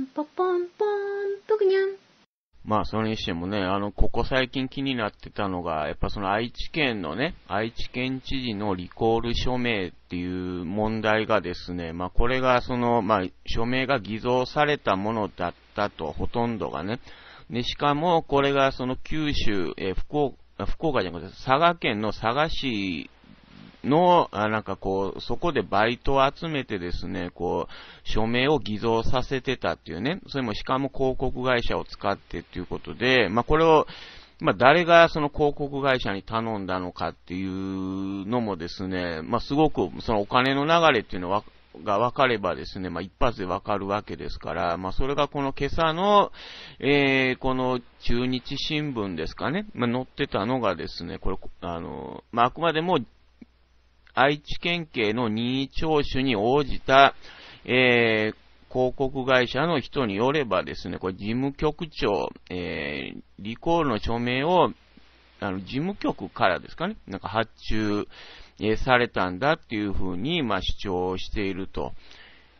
ンポポンポン、ぷくにゃん。まあ、それにしてもね、あの、ここ最近気になってたのが、やっぱその愛知県のね、愛知県知事のリコール署名っていう問題がですね、まあ、これがその、まあ、署名が偽造されたものだったと、ほとんどがね。で、しかも、これがその九州、え福岡、福岡じゃなくて、佐賀県の佐賀市の、あなんかこう、そこでバイトを集めてですね、こう、署名を偽造させてたっていうね、それもしかも広告会社を使ってっていうことで、まあこれを、まあ、誰がその広告会社に頼んだのかっていうのもですね、まあ、すごくそのお金の流れっていうのは、が分かればですね、まあ、一発で分かるわけですから、まあ、それがこの今朝の、えー、この中日新聞ですかね、まあ、載ってたのがですね、これ、あの、まあ、あくまでも愛知県警の任意聴取に応じた、えー、広告会社の人によればですね、これ事務局長、えー、リコールの署名を、あの、事務局からですかね、なんか発注、えー、されたんだっていうふうに、まあ、主張していると。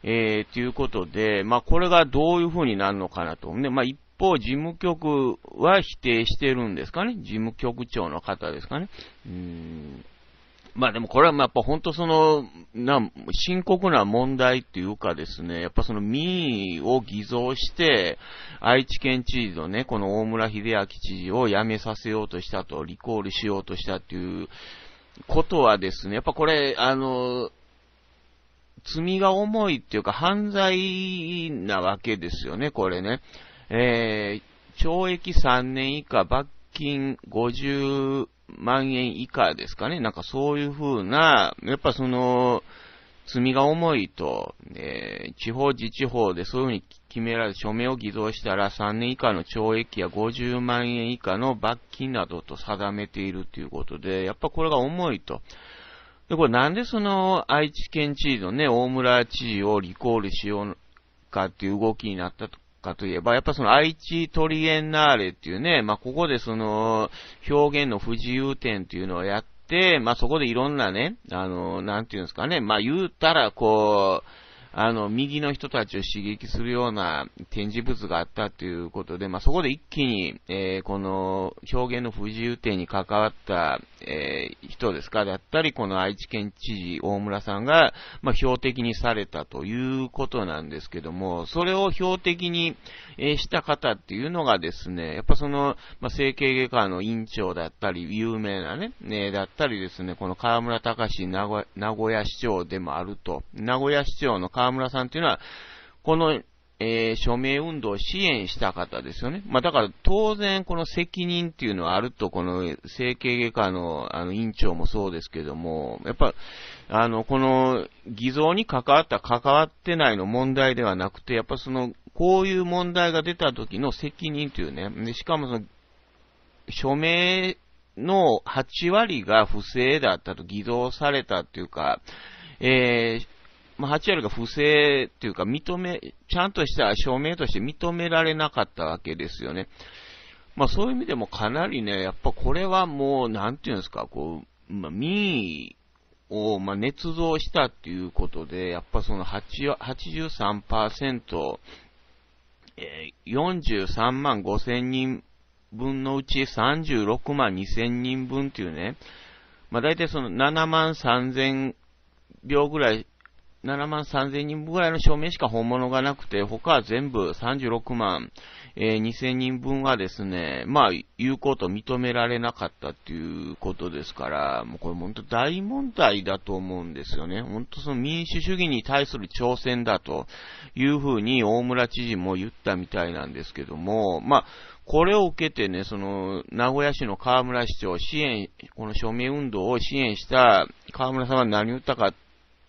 えー、ということで、まあ、これがどういうふうになるのかなと。ね、まあ、一方、事務局は否定してるんですかね。事務局長の方ですかね。うんまあでもこれはまあやっぱ本当その、な、深刻な問題っていうかですね、やっぱその民意を偽造して、愛知県知事のね、この大村秀明知事を辞めさせようとしたと、リコールしようとしたっていうことはですね、やっぱこれ、あの、罪が重いっていうか犯罪なわけですよね、これね。えー、懲役3年以下罰金50万円以下ですかね。なんかそういうふうな、やっぱその、罪が重いと、えー、地方自治法でそういうふうに決められ、署名を偽造したら3年以下の懲役や50万円以下の罰金などと定めているということで、やっぱこれが重いと。で、これなんでその愛知県知事のね、大村知事をリコールしようかっていう動きになったかといえば、やっぱその愛知トリエンナーレっていうね、まあ、ここでその、表現の不自由点っていうのをやって、まあ、そこでいろんなね、あの、なんていうんですかね、まあ、言うたら、こう、あの、右の人たちを刺激するような展示物があったということで、まあ、そこで一気に、えー、この表現の不自由点に関わった、えー、人ですか、だったり、この愛知県知事、大村さんが、まあ、標的にされたということなんですけども、それを標的に、えした方っていうのがですね、やっぱその、まあ、整形外科の院長だったり、有名なね、ねだったりですね、この河村隆名古屋市長でもあると、名古屋市長の河村さんっていうのは、この、えー、署名運動を支援した方ですよね。まあ、だから当然この責任っていうのはあると、この整形外科のあの院長もそうですけども、やっぱ、あの、この偽造に関わった、関わってないの問題ではなくて、やっぱその、こういう問題が出た時の責任というね、でしかもその、署名の8割が不正だったと偽造されたっていうか、えーまあ、8割が不正というか、認め、ちゃんとした証明として認められなかったわけですよね。まあ、そういう意味でもかなりね、やっぱこれはもう、なんていうんですか、こう、まあ、民意を、まあ、捏造したっていうことで、やっぱその83%、え43万5千人分のうち36万2千人分っていうね、まあ、大体その7万3千秒ぐらい7万3000人分ぐらいの証明しか本物がなくて、他は全部36万、えー、2000人分はですね、まあ、有効と認められなかったっていうことですから、もうこれ本当大問題だと思うんですよね。本当その民主主義に対する挑戦だというふうに大村知事も言ったみたいなんですけども、まあ、これを受けてね、その、名古屋市の河村市長、支援、この署名運動を支援した河村さんは何を言ったかっ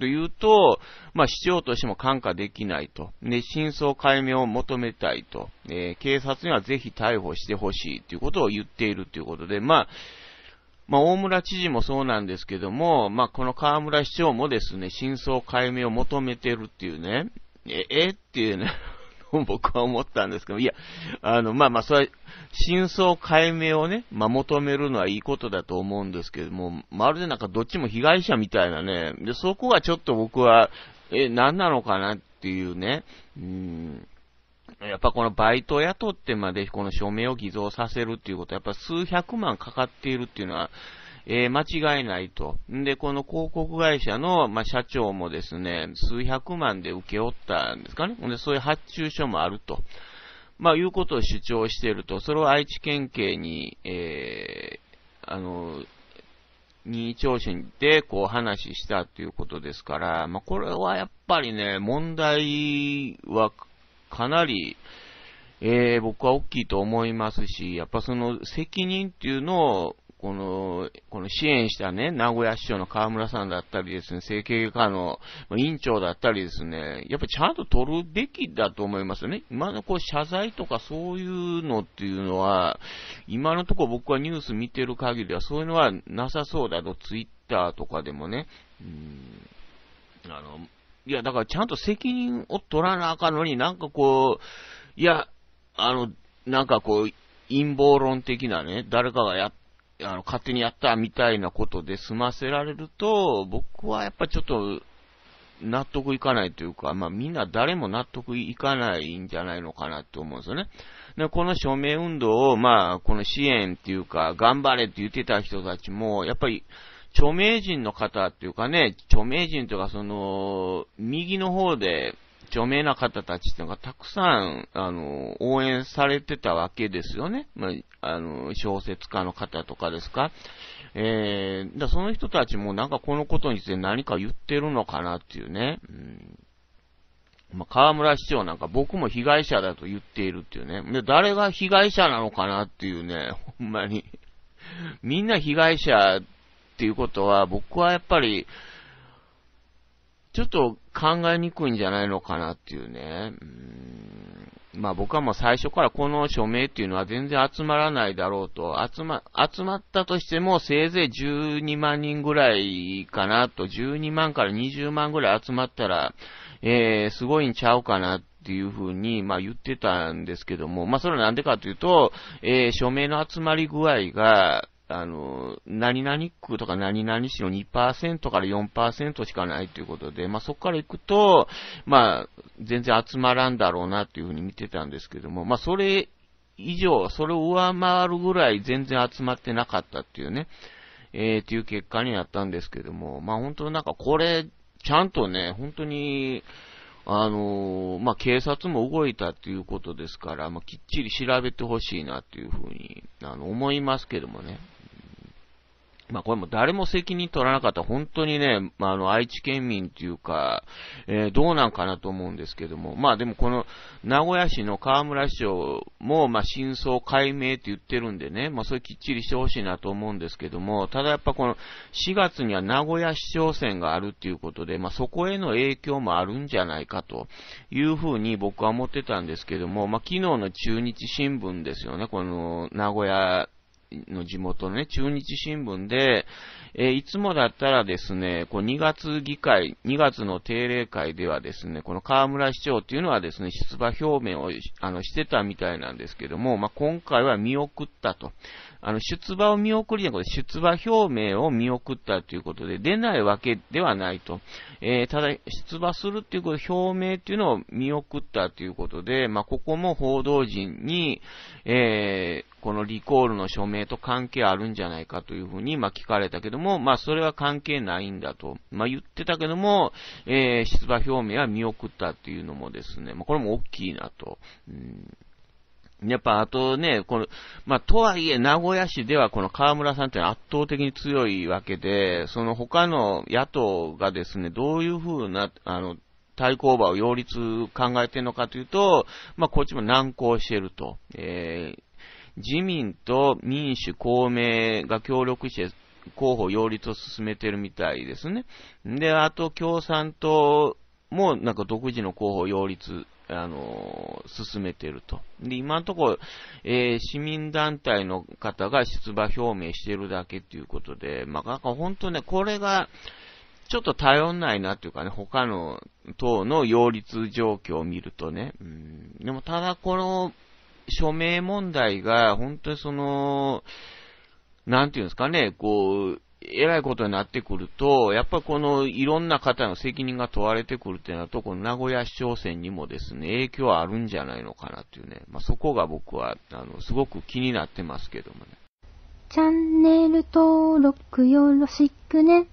というと、まあ、市長としても看過できないと。で、真相解明を求めたいと。えー、警察にはぜひ逮捕してほしいということを言っているということで、まあ、まあ、大村知事もそうなんですけども、まあ、この河村市長もですね、真相解明を求めてるっていうね、え、えっていうね僕は思ったんですけど、いや、あの、まあまあ、それは、真相解明をね、まあ、求めるのはいいことだと思うんですけども、まるでなんかどっちも被害者みたいなね、で、そこがちょっと僕は、え、何なのかなっていうね、うん、やっぱこのバイトを雇ってまでこの署名を偽造させるっていうことは、やっぱ数百万かかっているっていうのは、えー、間違いないと。んで、この広告会社の、まあ、社長もですね、数百万で請け負ったんですかね。んで、そういう発注書もあると。まあ、いうことを主張していると、それを愛知県警に、えー、あの、任意聴取で、こう話したということですから、まあ、これはやっぱりね、問題はかなり、えー、僕は大きいと思いますし、やっぱその責任っていうのを、この、この支援したね、名古屋市長の河村さんだったりですね、整形外科の委員長だったりですね、やっぱちゃんと取るべきだと思いますよね。今のこう謝罪とかそういうのっていうのは、今のところ僕はニュース見てる限りはそういうのはなさそうだと、ツイッターとかでもね、うん、あの、いや、だからちゃんと責任を取らなあかんのになんかこう、いや、あの、なんかこう、陰謀論的なね、誰かがやっあの、勝手にやったみたいなことで済ませられると、僕はやっぱちょっと、納得いかないというか、まあみんな誰も納得いかないんじゃないのかなと思うんですよね。で、この署名運動を、まあ、この支援っていうか、頑張れって言ってた人たちも、やっぱり、著名人の方っていうかね、著名人というか、その、右の方で、著名な方たちっていうのがたくさん、あの、応援されてたわけですよね。まあ、あの、小説家の方とかですか。えー、だその人たちもなんかこのことについて何か言ってるのかなっていうね。うんまあ、河村市長なんか僕も被害者だと言っているっていうね。で、誰が被害者なのかなっていうね、ほんまにみんな被害者っていうことは、僕はやっぱり、ちょっと考えにくいんじゃないのかなっていうね。うんまあ僕はもう最初からこの署名っていうのは全然集まらないだろうと、集ま、集まったとしてもせいぜい12万人ぐらいかなと、12万から20万ぐらい集まったら、えー、すごいんちゃうかなっていうふうに、まあ言ってたんですけども、まあそれはなんでかというと、えー、署名の集まり具合が、あの、何々区とか何々市の2%から4%しかないということで、まあ、そこから行くと、まあ、全然集まらんだろうなというふうに見てたんですけども、まあ、それ以上、それを上回るぐらい全然集まってなかったっていうね、えー、っていう結果になったんですけども、まあ、本当なんかこれ、ちゃんとね、本当に、あのまあ、警察も動いたということですから、まあ、きっちり調べてほしいなっていうふうに、あの、思いますけどもね。まあこれも誰も責任取らなかった本当にね、まあ、あの愛知県民っていうか、えー、どうなんかなと思うんですけども、まあでもこの名古屋市の河村市長も、まあ真相解明って言ってるんでね、まあそれきっちりしてほしいなと思うんですけども、ただやっぱこの4月には名古屋市長選があるっていうことで、まあそこへの影響もあるんじゃないかというふうに僕は思ってたんですけども、まあ昨日の中日新聞ですよね、この名古屋の地元のね、中日新聞で、えー、いつもだったらですね、こう2月議会、2月の定例会ではですね、この河村市長っていうのはですね、出馬表明をあのしてたみたいなんですけども、まあ、今回は見送ったと。あの、出馬を見送りじゃなくて、出馬表明を見送ったということで、出ないわけではないと。えー、ただ、出馬するっていうこと、表明っていうのを見送ったということで、まあ、ここも報道陣に、えー、このリコールの署名と関係あるんじゃないかというふうに、まあ、聞かれたけども、まあ、それは関係ないんだと、まあ、言ってたけども、えー、出馬表明は見送ったっていうのもですね、まあ、これも大きいなと。うんやっぱあとね、この、まあ、とはいえ名古屋市ではこの河村さんって圧倒的に強いわけで、その他の野党がですね、どういうふうな、あの、対抗馬を擁立考えてるのかというと、まあ、こっちも難航していると。えー、自民と民主公明が協力して、候補擁立を進めてるみたいですね。で、あと共産党もなんか独自の候補擁立あの進めていると。で、今のところ、えー、市民団体の方が出馬表明しているだけということで、まあ、なんか本当ね、これが、ちょっと頼んないなっていうかね、他の党の擁立状況を見るとね、うん、でもただこの署名問題が本当にその、なんていうんですかね、こう、えらいことになってくると、やっぱこのいろんな方の責任が問われてくるっていうのは、とこの名古屋市長選にもですね、影響あるんじゃないのかなっていうね、まあ、そこが僕は、あの、すごく気になってますけどもね。チャンネル登録よろしくね。